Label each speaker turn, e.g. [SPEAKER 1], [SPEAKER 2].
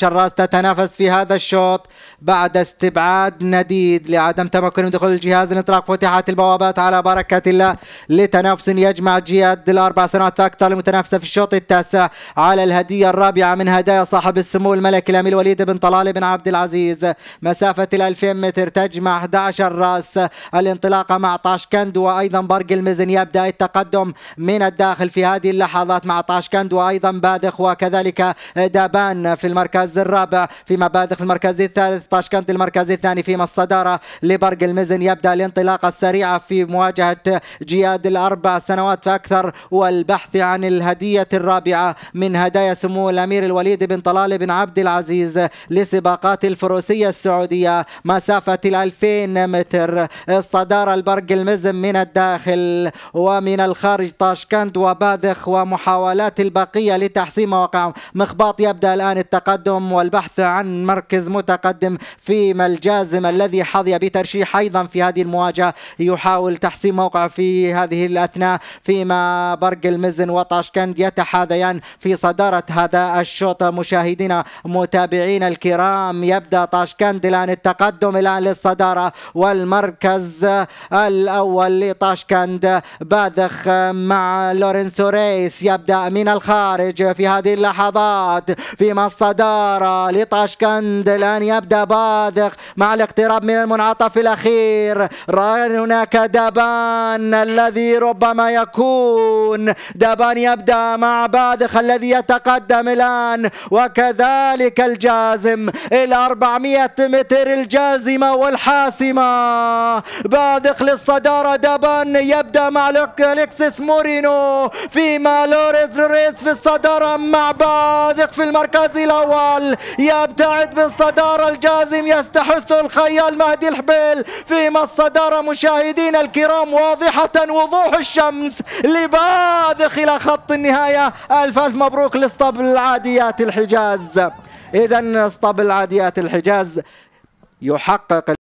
[SPEAKER 1] شراس تتنافس في هذا الشوط بعد استبعاد نديد لعدم تمكن من دخول الجهاز الانطلاق فتحت البوابات على بركة الله لتنافس يجمع جياد الأربع سنوات فأكثر المتنافسة في الشوط التاسع على الهدية الرابعة من هدايا صاحب السمو الملك الأمير وليد بن طلال بن عبد العزيز مسافة ال 2000 متر تجمع 11 راس الانطلاقة مع طاشكند وأيضا برق المزن يبدأ التقدم من الداخل في هذه اللحظات مع طاشكند وأيضا باذخ وكذلك دابان في المركز المركز الرابع فيما بادخ في المركز الثالث طاشكنت المركز الثاني فيما الصدارة لبرق المزن يبدأ الانطلاقة السريعة في مواجهة جياد الأربع سنوات فأكثر والبحث عن الهدية الرابعة من هدايا سمو الأمير الوليد بن طلال بن عبد العزيز لسباقات الفروسية السعودية مسافة الألفين متر الصدارة البرق المزن من الداخل ومن الخارج طاشكند وبادخ ومحاولات البقية لتحسين مواقعهم مخباط يبدأ الآن التقدم التقدم والبحث عن مركز متقدم فيما الجازم الذي حظي بترشيح أيضا في هذه المواجهة يحاول تحسين موقع في هذه الأثناء فيما برق المزن وطاشكند يتحاذيان في صدارة هذا الشوط مشاهدينا متابعينا الكرام يبدأ طاشكند الآن التقدم الآن للصدارة والمركز الأول لطاشكند باذخ مع لورنسو ريس يبدأ من الخارج في هذه اللحظات فيما الصدارة الإشارة لطاشكند الآن يبدأ باذخ مع الاقتراب من المنعطف الأخير رأينا هناك دبان الذي ربما يكون دبان يبدأ مع باذخ الذي يتقدم الآن وكذلك الجازم إلى 400 متر الجازمة والحاسمة باذخ للصدارة دبان يبدأ مع أليكسيس مورينو فيما لوريز ريز في الصدارة مع باذخ في المركز الأول الخيال يبتعد بالصدارة الجازم يستحث الخيال مهدي الحبيل فيما الصدارة مشاهدين الكرام واضحة وضوح الشمس لباذخ إلى خط النهاية ألف ألف مبروك لصطب العاديات الحجاز إذا اسطبل العاديات الحجاز يحقق